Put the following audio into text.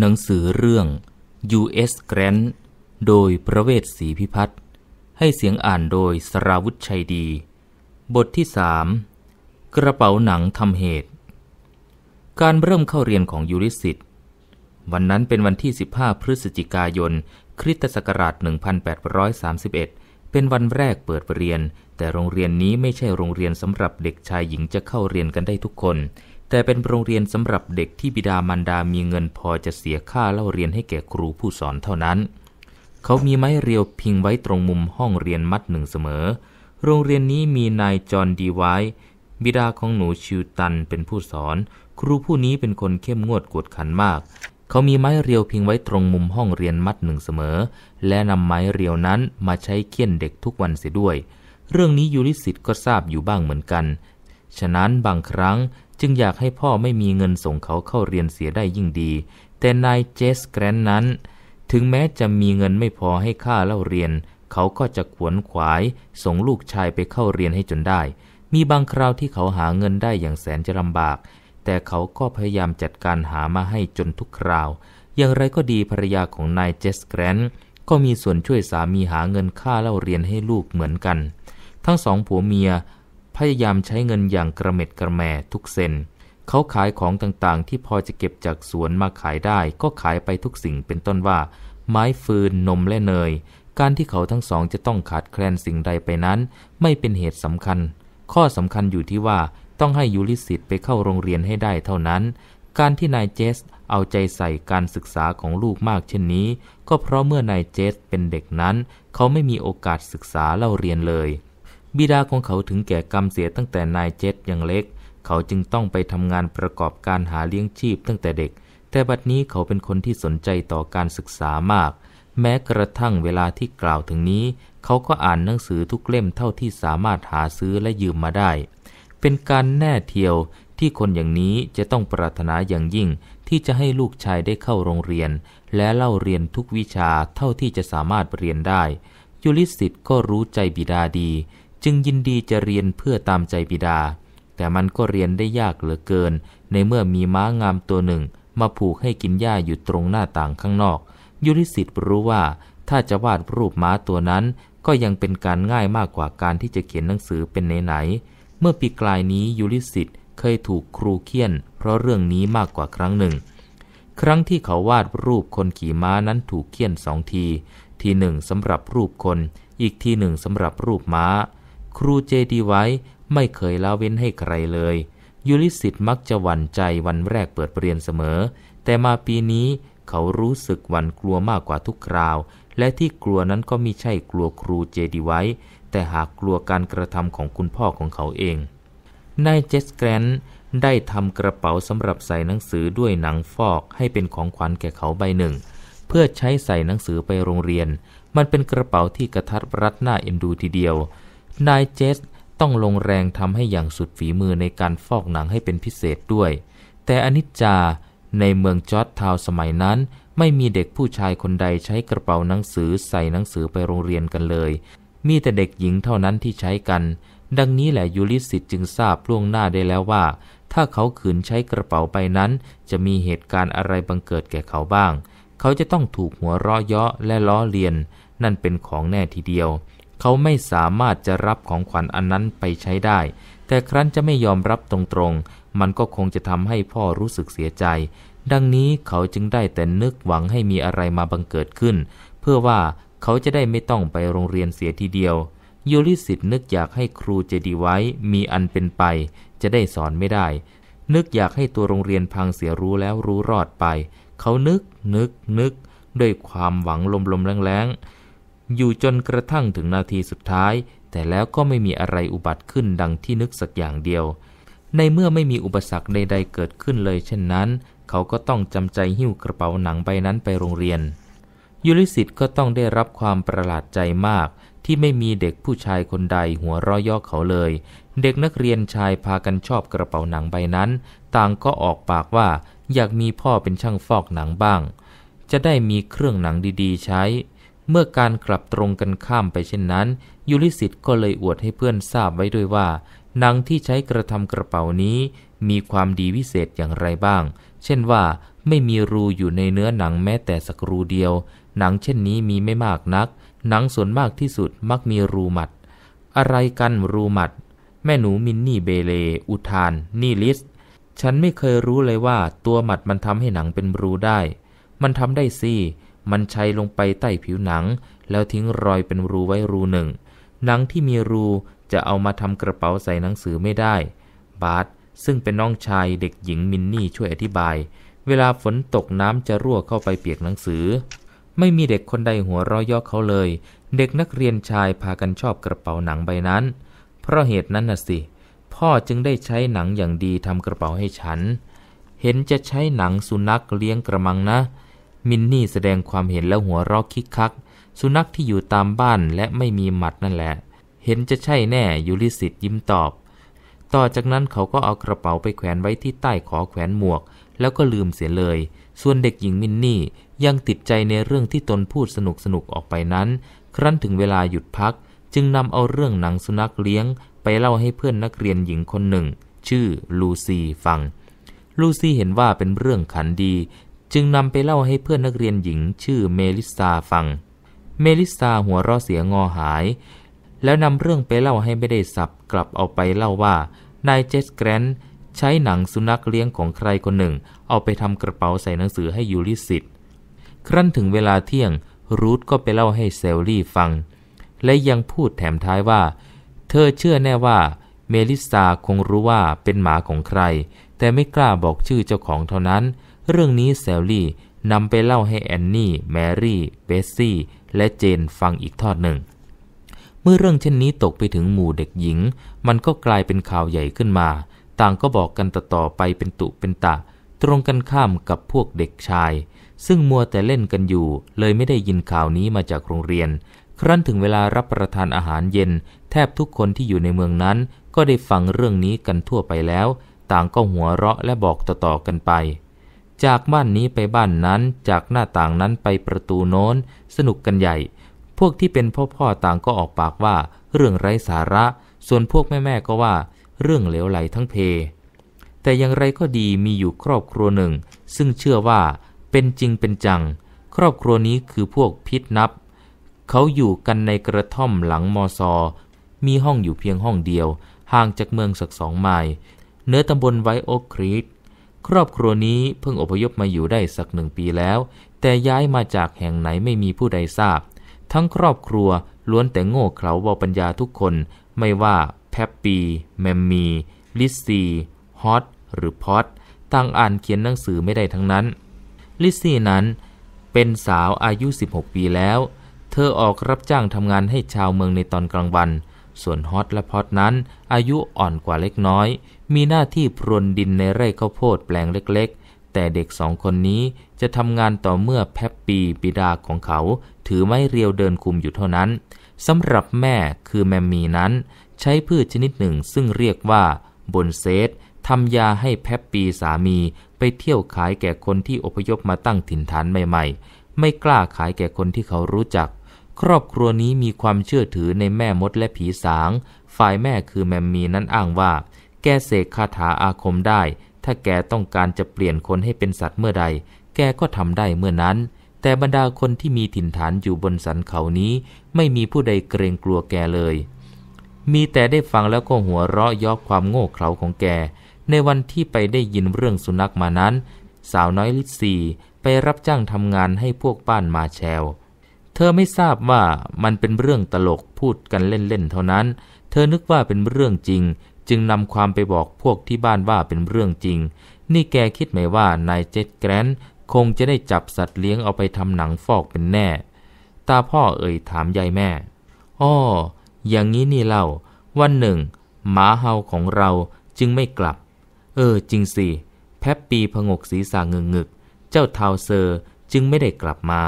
หนังสือเรื่อง U.S. Grant โดย ประเวศศรีพิพัฒน์ ให้เสียงอ่านโดยสราวุธชัยดี บทที่สามกระเป๋าหนังทำเหตุ การเริ่มเข้าเรียนของยูริสิตวันนั้นเป็นวันที่ 15 พฤศจิกายนคริสตศักราช 1831 เป็นวันแรกเปิดเรียน แต่โรงเรียนนี้ไม่ใช่โรงเรียนสำหรับเด็กชายหญิงจะเข้าเรียนกันได้ทุกคนแต่เป็นโรงเรียนสำหรับเด็กที่บิดามารดามีเงินพอจะเสียค่าเล่าเรียนให้แก่ครูผู้สอนเท่านั้น เขามีไม้เรียวพิงไว้ตรงมุมห้องเรียนมัดหนึ่งเสมอ โรงเรียนนี้มีนายจอห์นดีไวบิดาของหนูชิวตันเป็นผู้สอน ครูผู้นี้เป็นคนเข้มงวดกวดขันมาก เขามีไม้เรียวพิงไว้ตรงมุมห้องเรียนมัดหนึ่งเสมอ และนำไม้เรียวนั้นมาใช้เคี่ยนเด็กทุกวันเสียด้วย เรื่องนี้ยูริสิตก็ทราบอยู่บ้างเหมือนกัน ฉะนั้นบางครั้งจึง อยากให้พ่อไม่มีเงินส่งเขาเข้าเรียนเสียได้ยิ่งดี แต่นายเจสแกรนนั้น ถึงแม้จะมีเงินไม่พอให้ค่าเล่าเรียน เขาก็จะขวนขวาย ส่งลูกชายไปเข้าเรียนให้จนได้ มีบางคราวที่เขาหาเงินได้อย่างแสนจะลำบาก แต่เขาก็พยายามจัดการหามาให้จนทุกคราว อย่างไรก็ดีภรรยาของนายเจสแกรนก็มีส่วนช่วยสามีหาเงินค่าเล่าเรียนให้ลูกเหมือนกัน ทั้งสองผัวเมียพยายามใช้เงินอย่างกระเม็ดกระแมทุกเซน เขาขายของต่างๆที่พอจะเก็บจากสวนมาขายได้ ก็ขายไปทุกสิ่งเป็นต้นว่า ไม้ฟืนนมและเนย การที่เขาทั้งสองจะต้องขาดแคลนสิ่งใดไปนั้น ไม่เป็นเหตุสำคัญ ข้อสำคัญอยู่ที่ว่าต้องให้ยูลิสิตไปเข้าโรงเรียนให้ได้เท่านั้น การที่นายเจส เอาใจใส่การศึกษาของลูกมากเช่นนี้ก็เพราะเมื่อนายเจสเป็นเด็กนั้น เขาไม่มีโอกาสศึกษาเล่าเรียนเลยบิดาของเขาถึงแก่กรรมเสียตั้งแต่นายเจษยังเล็ก เขาจึงต้องไปทำงานประกอบการหาเลี้ยงชีพตั้งแต่เด็ก แต่บัดนี้เขาเป็นคนที่สนใจต่อการศึกษามาก แม้กระทั่งเวลาที่กล่าวถึงนี้ เขาก็อ่านหนังสือทุกเล่มเท่าที่สามารถหาซื้อและยืมมาได้ เป็นการแน่เทียวที่คนอย่างนี้จะต้องปรารถนาอย่างยิ่ง ที่จะให้ลูกชายได้เข้าโรงเรียน และเล่าเรียนทุกวิชาเท่าที่จะสามารถเรียนได้ ยูลิสิตก็รู้ใจบิดาดีจึงยินดีจะเรียนเพื่อตามใจบิดา แต่มันก็เรียนได้ยากเหลือเกิน ในเมื่อมีม้างามตัวหนึ่ง มาผูกให้กินหญ้าอยู่ตรงหน้าต่างข้างนอก ยุริสิทธิ์รู้ว่าถ้าจะวาดรูปม้าตัวนั้น ก็ยังเป็นการง่ายมากกว่าการที่จะเขียนหนังสือเป็นไหนๆเมื่อปีกลายนี้ยุริสิทธิ์เคยถูกครูเคี่ยน เพราะเรื่องนี้มากกว่าครั้งหนึ่ง ครั้งที่เขาวาดรูปคนขี่ม้านั้นถูกเคี่ยนสองที ทีหนึ่งสำหรับรูปคน อีกทีหนึ่งสำหรับรูปม้าครูเจดีไว้ไม่เคยละเว้นให้ใครเลย ยุริสิตมักจะหวั่นใจวันแรกเปิดเรียนเสมอ แต่มาปีนี้เขารู้สึกหวั่นกลัวมากกว่าทุกคราว และที่กลัวนั้นก็มิใช่กลัวครูเจดีไว้แต่หากกลัวการกระทำของคุณพ่อของเขาเองนายเจสแกรนได้ทำกระเป๋าสำหรับใส่หนังสือด้วยหนังฟอกให้เป็นของขวัญแก่เขาใบหนึ่ง เพื่อใช้ใส่หนังสือไปโรงเรียน มันเป็นกระเป๋าที่กระทัดรัดหน้าเอ็นดูทีเดียวนายเจสต้องลงแรงทำให้อย่างสุดฝีมือในการฟอกหนังให้เป็นพิเศษด้วย แต่อนิจจาในเมืองจอร์ดทาวสมัยนั้น ไม่มีเด็กผู้ชายคนใดใช้กระเป๋าหนังสือใส่หนังสือไปโรงเรียนกันเลย มีแต่เด็กหญิงเท่านั้นที่ใช้กัน ดังนี้แหละยูลิสิตจึงทราบล่วงหน้าได้แล้วว่า ถ้าเขาขืนใช้กระเป๋าใบนั้น จะมีเหตุการณ์อะไรบังเกิดแก่เขาบ้าง เขาจะต้องถูกหัวเราะเยาะและล้อเลียน นั่นเป็นของแน่ทีเดียวเขาไม่สามารถจะรับของขวัญอันนั้นไปใช้ได้ แต่ครั้นจะไม่ยอมรับตรงๆ มันก็คงจะทำให้พ่อรู้สึกเสียใจ ดังนี้เขาจึงได้แต่นึกหวังให้มีอะไรมาบังเกิดขึ้น เพื่อว่าเขาจะได้ไม่ต้องไปโรงเรียนเสียทีเดียว ยูริสิตนึกอยากให้ครูเจดีไว้มีอันเป็นไป จะได้สอนไม่ได้ นึกอยากให้ตัวโรงเรียนพังเสียรู้แล้วรู้รอดไป เขานึกนึกนึกด้วยความหวังลมๆแรงๆอยู่จนกระทั่งถึงนาทีสุดท้าย แต่แล้วก็ไม่มีอะไรอุบัติขึ้นดังที่นึกสักอย่างเดียว ในเมื่อไม่มีอุปสรรคใดๆเกิดขึ้นเลย เช่นนั้น เขาก็ต้องจำใจหิ้วกระเป๋าหนังใบนั้นไปโรงเรียนยูลิสิตก็ต้องได้รับความประหลาดใจมาก ที่ไม่มีเด็กผู้ชายคนใดหัวร้อยย่อเขาเลย เด็กนักเรียนชายพากันชอบกระเป๋าหนังใบนั้น ต่างก็ออกปากว่าอยากมีพ่อเป็นช่างฟอกหนังบ้าง จะได้มีเครื่องหนังดี ๆ ใช้เมื่อการกลับตรงกันข้ามไปเช่นนั้น ยูลิสิทธ์ก็เลยอวดให้เพื่อนทราบไว้ด้วยว่า หนังที่ใช้กระทำกระเป๋านี้ มีความดีวิเศษอย่างไรบ้าง เช่นว่าไม่มีรูอยู่ในเนื้อหนังแม้แต่สักรูเดียว หนังเช่นนี้มีไม่มากนัก หนังส่วนมากที่สุดมักมีรูหมัด อะไรกันรูหมัด แม่หนูมินนี่เบเล อุทาน นี่ลิสฉันไม่เคยรู้เลยว่าตัวหมัดมันทำให้หนังเป็นรูได้ มันทำได้สิมันชัยลงไปใต้ผิวหนังแล้วทิ้งรอยเป็นรูไว้รูหนึ่ง หนังที่มีรูจะเอามาทำกระเป๋าใส่หนังสือไม่ได้ บาทซึ่งเป็นน้องชายเด็กหญิงมินนี่ช่วยอธิบาย เวลาฝนตกน้ำจะรั่วเข้าไปเปียกหนังสือ ไม่มีเด็กคนใดหัวเราะย่อเขาเลย เด็กนักเรียนชายพากันชอบกระเป๋าหนังใบนั้น เพราะเหตุนั้นน่ะสิ พ่อจึงได้ใช้หนังอย่างดีทำกระเป๋าให้ฉัน เห็นจะใช้หนังสุนัขเลี้ยงกระมังนะมินนี่แสดงความเห็นแล้วหัวเราะคิกคักสุนัขที่อยู่ตามบ้านและไม่มีหมัดนั่นแหละ เห็นจะใช่แน่ยูริสิตยิ้มตอบ ต่อจากนั้นเขาก็เอากระเป๋าไปแขวนไว้ที่ใต้ขอแขวนหมวก แล้วก็ลืมเสียเลย ส่วนเด็กหญิงมินนี่ยังติดใจในเรื่องที่ตนพูดสนุกสนุกออกไปนั้น ครั้นถึงเวลาหยุดพัก จึงนำเอาเรื่องหนังสุนัขเลี้ยง ไปเล่าให้เพื่อนนักเรียนหญิงคนหนึ่ง ชื่อลูซีฟัง ลูซีเห็นว่าเป็นเรื่องขันดีจึงนำไปเล่าให้เพื่อนนักเรียนหญิงชื่อเมลิสซาฟัง เมลิสซาหัวเราะเสียงอหาย แล้วนำเรื่องไปเล่าให้ไม่ได้สับกลับเอาไปเล่าว่านายเจสแกรนใช้หนังสุนัขเลี้ยงของใครคนหนึ่ง เอาไปทำกระเป๋าใส่หนังสือให้ยูริสิตครั้นถึงเวลาเที่ยงรูทก็ไปเล่าให้เซลลี่ฟัง และยังพูดแถมท้ายว่า เธอเชื่อแน่ว่า เมลิสซาคงรู้ว่าเป็นหมาของใคร แต่ไม่กล้าบอกชื่อเจ้าของเท่านั้นเรื่องนี้แซลลี่นำไปเล่าให้แอนนี่แมรี่เบสซี่และเจนฟังอีกทอดหนึ่ง เมื่อเรื่องเช่นนี้ตกไปถึงหมู่เด็กหญิง มันก็กลายเป็นข่าวใหญ่ขึ้นมา ต่างก็บอกกันต่ออไปเป็นตุเป็นตะ ตรงกันข้ามกับพวกเด็กชาย ซึ่งมัวแต่เล่นกันอยู่ เลยไม่ได้ยินข่าวนี้มาจากโรงเรียน ครั้นถึงเวลารับประทานอาหารเย็น แทบทุกคนที่อยู่ในเมืองนั้น ก็ได้ฟังเรื่องนี้กันทั่วไปแล้ว ต่างก็หัวเราะและบอกต่อๆกันไปจากบ้านนี้ไปบ้านนั้นจากหน้าต่างนั้นไปประตูโน้น สนุกกันใหญ่ พวกที่เป็นพ่อพ่อต่างก็ออกปากว่า เรื่องไร้สาระส่วนพวกแม่แม่ก็ว่า เรื่องเหลวไหลทั้งเพ แต่อย่างไรก็ดีมีอยู่ครอบครัวหนึ่ง ซึ่งเชื่อว่าเป็นจริงเป็นจัง ครอบครัวนี้คือพวกพิษนับ เขาอยู่กันในกระท่อมหลังมอซอมีห้องอยู่เพียงห้องเดียว ห่างจากเมืองสักสองไมล์เนื้อตำบลไวโอครีตครอบครัวนี้เพิ่งอพยพมาอยู่ได้สักหนึ่งปีแล้ว แต่ย้ายมาจากแห่งไหนไม่มีผู้ใดทราบ ทั้งครอบครัวล้วนแต่โง่เขลาบาปัญญาทุกคน ไม่ว่าแพปปี้แมมมี่ลิซซีฮอต หรือพอตต่างอ่านเขียนหนังสือไม่ได้ทั้งนั้น ลิซซี่นั้นเป็นสาวอายุ 16 ปีแล้ว เธอออกรับจ้างทำงานให้ชาวเมืองในตอนกลางวันส่วนฮอตและพอตนั้น อายุอ่อนกว่าเล็กน้อย มีหน้าที่พรวนดินในไร่ข้าวโพดแปลงเล็กๆ แต่เด็กสองคนนี้ จะทำงานต่อเมื่อแพปปีบิดาของเขา ถือไม้เรียวเดินคุมอยู่เท่านั้นสำหรับแม่คือแมมมีนั้น ใช้พืชชนิดหนึ่งซึ่งเรียกว่า บนเซตทำยาให้แพปปีสามี ไปเที่ยวขายแก่คนที่อพยพมาตั้งถิ่นฐานใหม่ๆ ไม่กล้าขายแก่คนที่เขารู้จักครอบครัวนี้มีความเชื่อถือในแม่มดและผีสาง ฝ่ายแม่คือแมมมีนั้นอ้างว่า แกเสกคาถาอาคมได้ ถ้าแกต้องการจะเปลี่ยนคนให้เป็นสัตว์เมื่อใด แกก็ทำได้เมื่อนั้น แต่บรรดาคนที่มีถิ่นฐานอยู่บนสันเขานี้ ไม่มีผู้ใดเกรงกลัวแกเลย มีแต่ได้ฟังแล้วก็หัวเราะยอกความโง่เขลาของแก ในวันที่ไปได้ยินเรื่องสุนัขมานั้น สาวน้อยลิซีไปรับจ้างทำงานให้พวกป้านมาแชวเธอไม่ทราบว่ามันเป็นเรื่องตลกพูดกันเล่นๆ เท่านั้น เธอนึกว่าเป็นเรื่องจริง จึงนำความไปบอกพวกที่บ้านว่าเป็นเรื่องจริง นี่แกคิดไหมว่านายเจ็ดแกรนคงจะได้จับสัตว์เลี้ยงเอาไปทำหนังฟอกเป็นแน่ ตาพ่อเอ่ยถามยายแม่ อ้อ อย่างนี้นี่เล่าวันหนึ่ง หมาเฮาของเราจึงไม่กลับ เออจริงสิแพปปีผงกศีรษะเงึก เจ้าทาวเซอร์จึงไม่ได้กลับมา